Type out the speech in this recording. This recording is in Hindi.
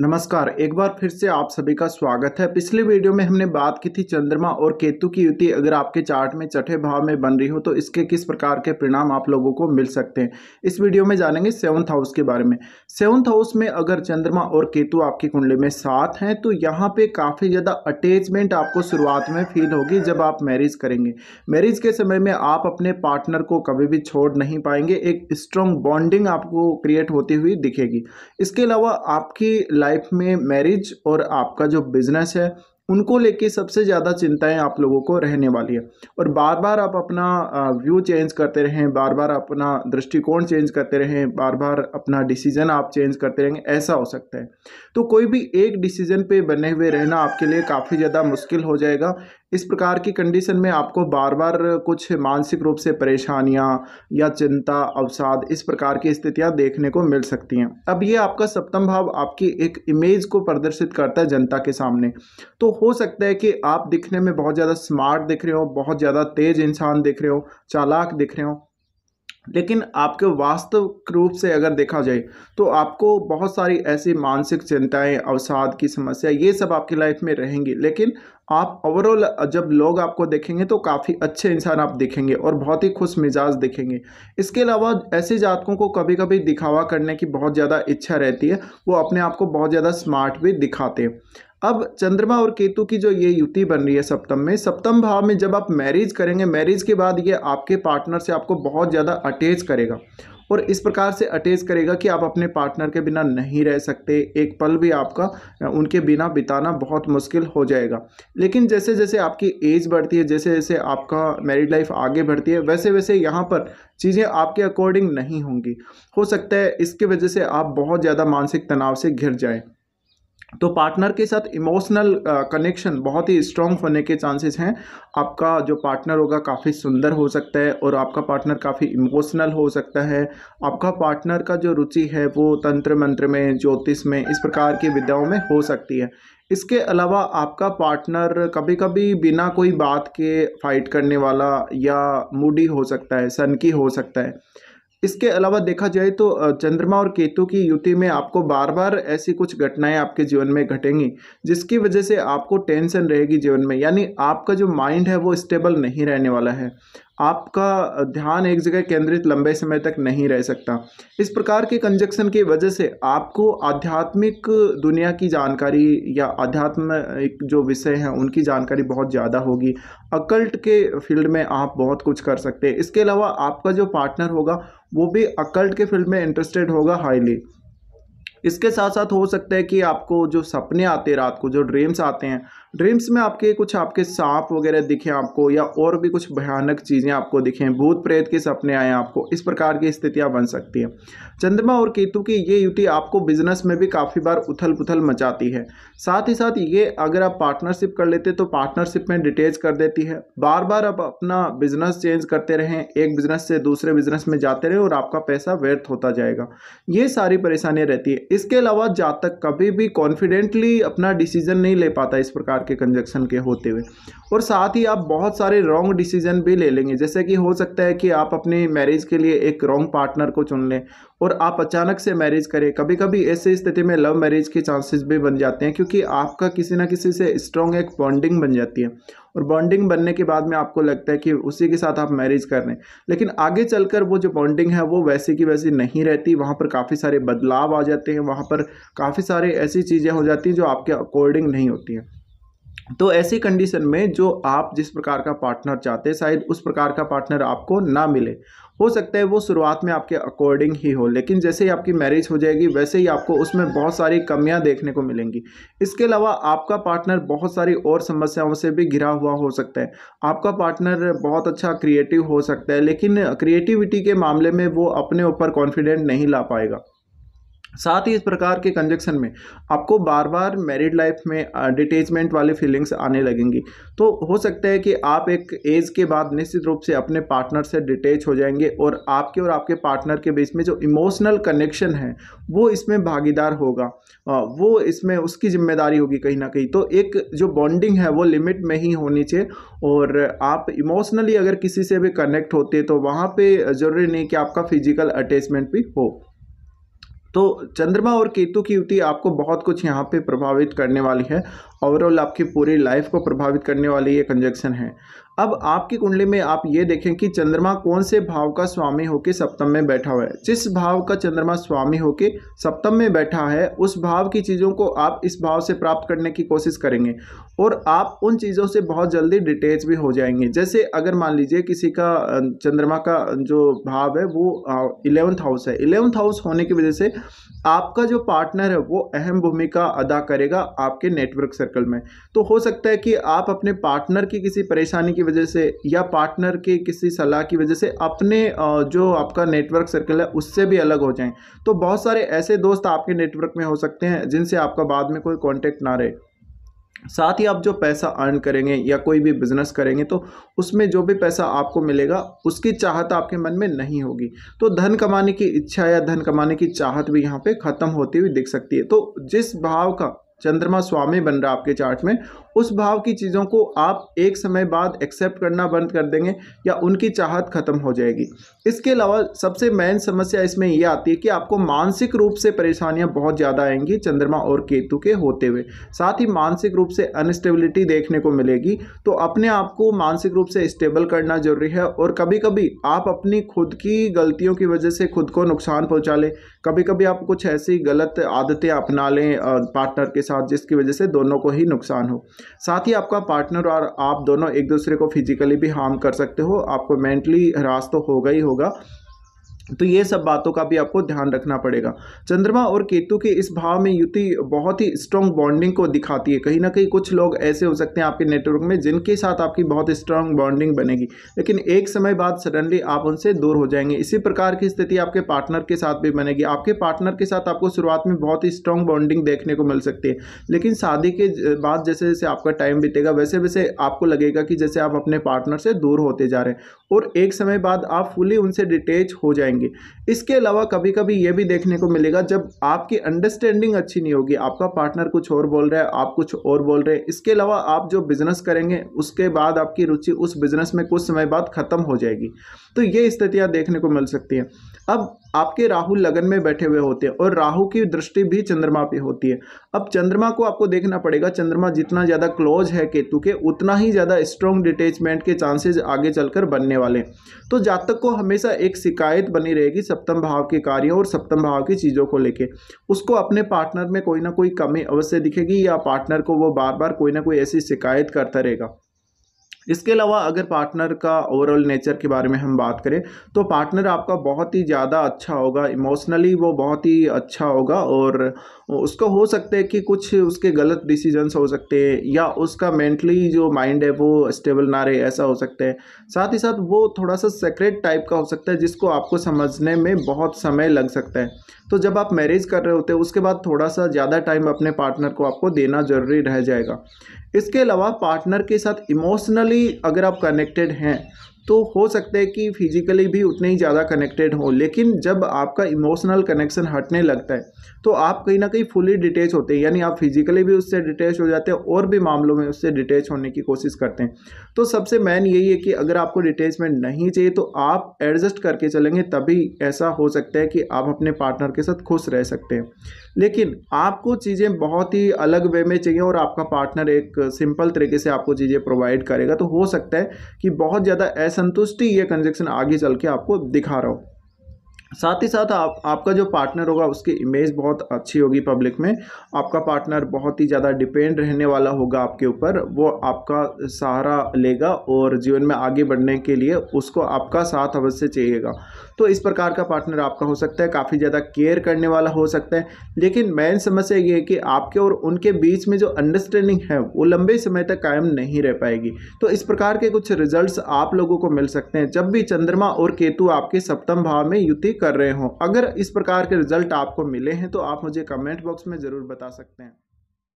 नमस्कार एक बार फिर से आप सभी का स्वागत है पिछले वीडियो में हमने बात की थी चंद्रमा और केतु की युति अगर आपके चार्ट में चठे भाव में बन रही हो तो इसके किस प्रकार के परिणाम आप लोगों को मिल सकते हैं इस वीडियो में जानेंगे सेवंथ हाउस के बारे में सेवंथ हाउस में अगर चंद्रमा और केतु आपकी कुंडली में साथ हैं तो यहाँ पर काफ़ी ज़्यादा अटैचमेंट आपको शुरुआत में फील होगी जब आप मैरिज करेंगे मैरिज के समय में आप अपने पार्टनर को कभी भी छोड़ नहीं पाएंगे एक स्ट्रॉन्ग बॉन्डिंग आपको क्रिएट होती हुई दिखेगी इसके अलावा आपकी लाइफ में मैरिज और आपका जो बिजनेस है उनको लेके सबसे ज़्यादा चिंताएं आप लोगों को रहने वाली है और बार बार आप अपना व्यू चेंज करते रहें बार बार अपना दृष्टिकोण चेंज करते रहें बार बार अपना डिसीजन आप चेंज करते रहेंगे ऐसा हो सकता है तो कोई भी एक डिसीजन पे बने हुए रहना आपके लिए काफ़ी ज़्यादा मुश्किल हो जाएगा इस प्रकार की कंडीशन में आपको बार बार कुछ मानसिक रूप से परेशानियाँ या चिंता अवसाद इस प्रकार की स्थितियाँ देखने को मिल सकती हैं अब ये आपका सप्तम भाव आपकी एक इमेज को प्रदर्शित करता है जनता के सामने तो हो सकता है कि आप दिखने में बहुत ज़्यादा स्मार्ट दिख रहे हो बहुत ज़्यादा तेज इंसान दिख रहे हो चालाक दिख रहे हो लेकिन आपके वास्तविक रूप से अगर देखा जाए तो आपको बहुत सारी ऐसी मानसिक चिंताएं अवसाद की समस्या ये सब आपकी लाइफ में रहेंगी लेकिन आप ओवरऑल जब लोग आपको देखेंगे तो काफ़ी अच्छे इंसान आप दिखेंगे और बहुत ही खुश मिजाज दिखेंगे इसके अलावा ऐसे जातकों को कभी कभी दिखावा करने की बहुत ज़्यादा इच्छा रहती है वो अपने आप को बहुत ज़्यादा स्मार्ट भी दिखाते हैं अब चंद्रमा और केतु की जो ये युति बन रही है सप्तम में सप्तम भाव में जब आप मैरिज करेंगे मैरिज के बाद ये आपके पार्टनर से आपको बहुत ज़्यादा अटैच करेगा और इस प्रकार से अटैच करेगा कि आप अपने पार्टनर के बिना नहीं रह सकते एक पल भी आपका उनके बिना बिताना बहुत मुश्किल हो जाएगा लेकिन जैसे जैसे आपकी एज बढ़ती है जैसे जैसे आपका मैरिड लाइफ आगे बढ़ती है वैसे वैसे यहाँ पर चीज़ें आपके अकॉर्डिंग नहीं होंगी हो सकता है इसके वजह से आप बहुत ज़्यादा मानसिक तनाव से घिर जाएँ तो पार्टनर के साथ इमोशनल कनेक्शन बहुत ही स्ट्रांग होने के चांसेस हैं आपका जो पार्टनर होगा काफ़ी सुंदर हो सकता है और आपका पार्टनर काफ़ी इमोशनल हो सकता है आपका पार्टनर का जो रुचि है वो तंत्र मंत्र में ज्योतिष में इस प्रकार की विद्याओं में हो सकती है इसके अलावा आपका पार्टनर कभी कभी बिना कोई बात के फाइट करने वाला या मूडी हो सकता है सनकी हो सकता है इसके अलावा देखा जाए तो चंद्रमा और केतु की युति में आपको बार बार ऐसी कुछ घटनाएं आपके जीवन में घटेंगी जिसकी वजह से आपको टेंशन रहेगी जीवन में यानी आपका जो माइंड है वो स्टेबल नहीं रहने वाला है आपका ध्यान एक जगह केंद्रित लंबे समय तक नहीं रह सकता इस प्रकार के कंजक्शन की वजह से आपको आध्यात्मिक दुनिया की जानकारी या आध्यात्मिक जो विषय हैं उनकी जानकारी बहुत ज़्यादा होगी अकल्ट के फील्ड में आप बहुत कुछ कर सकते हैं इसके अलावा आपका जो पार्टनर होगा वो भी अकल्ट के फील्ड में इंटरेस्टेड होगा हाईली इसके साथ साथ हो सकता है कि आपको जो सपने आते हैं रात को जो ड्रीम्स आते हैं ड्रीम्स में आपके कुछ आपके सांप वगैरह दिखे आपको या और भी कुछ भयानक चीज़ें आपको दिखें भूत प्रेत के सपने आए आपको इस प्रकार की स्थितियाँ बन सकती हैं चंद्रमा और केतु की ये युति आपको बिजनेस में भी काफ़ी बार उथल पुथल मचाती है साथ ही साथ ये अगर आप पार्टनरशिप कर लेते तो पार्टनरशिप में डिटेज कर देती है बार बार आप अपना बिजनेस चेंज करते रहें एक बिजनेस से दूसरे बिजनेस में जाते रहें और आपका पैसा व्यर्थ होता जाएगा ये सारी परेशानियाँ रहती है इसके अलावा जातक कभी भी कॉन्फिडेंटली अपना डिसीजन नहीं ले पाता इस प्रकार प्रकार के कंजक्शन के होते हुए और साथ ही आप बहुत सारे रॉन्ग डिसीजन भी ले लेंगे जैसे कि हो सकता है कि आप अपने मैरिज के लिए एक रॉन्ग पार्टनर को चुन लें और आप अचानक से मैरिज करें कभी कभी ऐसी स्थिति में लव मैरिज के चांसेस भी बन जाते हैं क्योंकि आपका किसी ना किसी से स्ट्रॉन्ग एक बॉन्डिंग बन जाती है और बॉन्डिंग बनने के बाद में आपको लगता है कि उसी के साथ आप मैरिज कर रहे हैं लेकिन आगे चलकर वो जो बॉन्डिंग है वो वैसी की वैसी नहीं रहती वहाँ पर काफ़ी सारे बदलाव आ जाते हैं वहाँ पर काफ़ी सारे ऐसी चीज़ें हो जाती हैं जो आपके अकॉर्डिंग नहीं होती हैं तो ऐसी कंडीशन में जो आप जिस प्रकार का पार्टनर चाहते हैं शायद उस प्रकार का पार्टनर आपको ना मिले हो सकता है वो शुरुआत में आपके अकॉर्डिंग ही हो लेकिन जैसे ही आपकी मैरिज हो जाएगी वैसे ही आपको उसमें बहुत सारी कमियां देखने को मिलेंगी इसके अलावा आपका पार्टनर बहुत सारी और समस्याओं से भी घिरा हुआ हो सकता है आपका पार्टनर बहुत अच्छा क्रिएटिव हो सकता है लेकिन क्रिएटिविटी के मामले में वो अपने ऊपर कॉन्फिडेंट नहीं ला पाएगा साथ ही इस प्रकार के कंजक्शन में आपको बार बार मैरिड लाइफ में डिटेचमेंट वाले फीलिंग्स आने लगेंगी तो हो सकता है कि आप एक एज के बाद निश्चित रूप से अपने पार्टनर से डिटेच हो जाएंगे और आपके और आपके पार्टनर के बीच में जो इमोशनल कनेक्शन है वो इसमें भागीदार होगा वो इसमें उसकी जिम्मेदारी होगी कहीं ना कहीं तो एक जो बॉन्डिंग है वो लिमिट में ही होनी चाहिए और आप इमोशनली अगर किसी से भी कनेक्ट होते तो वहाँ पर ज़रूरी नहीं कि आपका फिजिकल अटैचमेंट भी हो तो चंद्रमा और केतु की युति आपको बहुत कुछ यहाँ पे प्रभावित करने वाली है ओवरऑल आपकी पूरी लाइफ को प्रभावित करने वाली ये कंजक्शन है अब आपकी कुंडली में आप ये देखें कि चंद्रमा कौन से भाव का स्वामी होकर सप्तम में बैठा हुआ है जिस भाव का चंद्रमा स्वामी होके सप्तम में बैठा है उस भाव की चीज़ों को आप इस भाव से प्राप्त करने की कोशिश करेंगे और आप उन चीज़ों से बहुत जल्दी डिटेच भी हो जाएंगे जैसे अगर मान लीजिए किसी का अं, चंद्रमा का अं, जो भाव है वो इलेवंथ हाउस है इलेवंथ हाउस होने की वजह से आपका जो पार्टनर है वो अहम भूमिका अदा करेगा आपके नेटवर्क से सर्कल में तो हो सकता है कि आप अपने पार्टनर की किसी परेशानी की वजह से या पार्टनर के किसी सलाह की वजह से अपने जो आपका नेटवर्क सर्कल है उससे भी अलग हो जाएं तो बहुत सारे ऐसे दोस्त आपके नेटवर्क में हो सकते हैं जिनसे आपका बाद में कोई कॉन्टेक्ट ना रहे साथ ही आप जो पैसा अर्न करेंगे या कोई भी बिजनेस करेंगे तो उसमें जो भी पैसा आपको मिलेगा उसकी चाहत आपके मन में नहीं होगी तो धन कमाने की इच्छा या धन कमाने की चाहत भी यहाँ पे ख़त्म होती हुई दिख सकती है तो जिस भाव का चंद्रमा स्वामी बन रहा आपके चार्ट में उस भाव की चीज़ों को आप एक समय बाद एक्सेप्ट करना बंद कर देंगे या उनकी चाहत खत्म हो जाएगी इसके अलावा सबसे मेन समस्या इसमें यह आती है कि आपको मानसिक रूप से परेशानियां बहुत ज़्यादा आएंगी चंद्रमा और केतु के होते हुए साथ ही मानसिक रूप से अनस्टेबिलिटी देखने को मिलेगी तो अपने आप को मानसिक रूप से स्टेबल करना जरूरी है और कभी कभी आप अपनी खुद की गलतियों की वजह से खुद को नुकसान पहुँचा लें कभी कभी आप कुछ ऐसी गलत आदतें अपना लें पार्टनर के साथ जिसकी वजह से दोनों को ही नुकसान हो साथ ही आपका पार्टनर और आप दोनों एक दूसरे को फिजिकली भी हार्म कर सकते हो आपको मेंटली हरास तो होगा ही होगा तो ये सब बातों का भी आपको ध्यान रखना पड़ेगा चंद्रमा और केतु के इस भाव में युति बहुत ही स्ट्रांग बॉन्डिंग को दिखाती है कहीं ना कहीं कुछ लोग ऐसे हो सकते हैं आपके नेटवर्क में जिनके साथ आपकी बहुत स्ट्रांग बॉन्डिंग बनेगी लेकिन एक समय बाद सडनली आप उनसे दूर हो जाएंगे इसी प्रकार की स्थिति आपके पार्टनर के साथ भी बनेगी आपके पार्टनर के साथ आपको शुरुआत में बहुत ही स्ट्रांग बॉन्डिंग देखने को मिल सकती है लेकिन शादी के बाद जैसे जैसे आपका टाइम बीतेगा वैसे वैसे आपको लगेगा कि जैसे आप अपने पार्टनर से दूर होते जा रहे हैं और एक समय बाद आप फुली उनसे डिटेच हो जाएंगे जाएंगे इसके अलावा कभी कभी ये भी देखने को मिलेगा जब आपकी अंडरस्टैंडिंग अच्छी नहीं होगी आपका पार्टनर कुछ और बोल रहा है आप कुछ और बोल रहे हैं इसके अलावा आप जो बिज़नेस करेंगे उसके बाद आपकी रुचि उस बिज़नेस में कुछ समय बाद ख़त्म हो जाएगी तो ये स्थितियाँ देखने को मिल सकती हैं अब आपके राहु लगन में बैठे हुए होते हैं और राहु की दृष्टि भी चंद्रमा पे होती है अब चंद्रमा को आपको देखना पड़ेगा चंद्रमा जितना ज़्यादा क्लोज है केतु के उतना ही ज़्यादा स्ट्रॉन्ग डिटेचमेंट के चांसेस आगे चलकर बनने वाले हैं तो जातक को हमेशा एक शिकायत बनी बनी रहेगी सप्तम भाव के कार्यों और सप्तम भाव की चीज़ों को लेके उसको अपने पार्टनर में कोई ना कोई कमी अवश्य दिखेगी या पार्टनर को वो बार बार कोई ना कोई ऐसी शिकायत करता रहेगा इसके अलावा अगर पार्टनर का ओवरऑल नेचर के बारे में हम बात करें तो पार्टनर आपका बहुत ही ज़्यादा अच्छा होगा इमोशनली वो बहुत ही अच्छा होगा और उसको हो सकता है कि कुछ उसके गलत डिसीजंस हो सकते हैं या उसका मेंटली जो माइंड है वो स्टेबल ना रहे ऐसा हो सकता है साथ ही साथ वो थोड़ा सा सेक्रेट टाइप का हो सकता है जिसको आपको समझने में बहुत समय लग सकता है तो जब आप मैरिज कर रहे होते हैं उसके बाद थोड़ा सा ज़्यादा टाइम अपने पार्टनर को आपको देना ज़रूरी रह जाएगा इसके अलावा पार्टनर के साथ इमोशनली अगर आप कनेक्टेड हैं तो हो सकता है कि फिजिकली भी उतने ही ज़्यादा कनेक्टेड हो लेकिन जब आपका इमोशनल कनेक्शन हटने लगता है तो आप कहीं ना कहीं फुली डिटेच होते हैं यानी आप फिजिकली भी उससे डिटेच हो जाते हैं और भी मामलों में उससे डिटेच होने की कोशिश करते हैं तो सबसे मेन यही है कि अगर आपको डिटेचमेंट नहीं चाहिए तो आप एडजस्ट करके चलेंगे तभी ऐसा हो सकता है कि आप अपने पार्टनर के साथ खुश रह सकते हैं लेकिन आपको चीज़ें बहुत ही अलग वे में चाहिए और आपका पार्टनर एक सिंपल तरीके से आपको चीज़ें प्रोवाइड करेगा तो हो सकता है कि बहुत ज़्यादा ऐसा संतुष्टि ये कंजक्शन आगे चल के आपको दिखा रहा हो साथ ही साथ आप आपका जो पार्टनर होगा उसकी इमेज बहुत अच्छी होगी पब्लिक में आपका पार्टनर बहुत ही ज़्यादा डिपेंड रहने वाला होगा आपके ऊपर वो आपका सहारा लेगा और जीवन में आगे बढ़ने के लिए उसको आपका साथ अवश्य चाहिएगा तो इस प्रकार का पार्टनर आपका हो सकता है काफ़ी ज़्यादा केयर करने वाला हो सकता है लेकिन मेन समस्या ये है कि आपके और उनके बीच में जो अंडरस्टैंडिंग है वो लंबे समय तक कायम नहीं रह पाएगी तो इस प्रकार के कुछ रिजल्ट आप लोगों को मिल सकते हैं जब भी चंद्रमा और केतु आपके सप्तम भाव में युति कर रहे हों अगर इस प्रकार के रिजल्ट आपको मिले हैं तो आप मुझे कमेंट बॉक्स में ज़रूर बता सकते हैं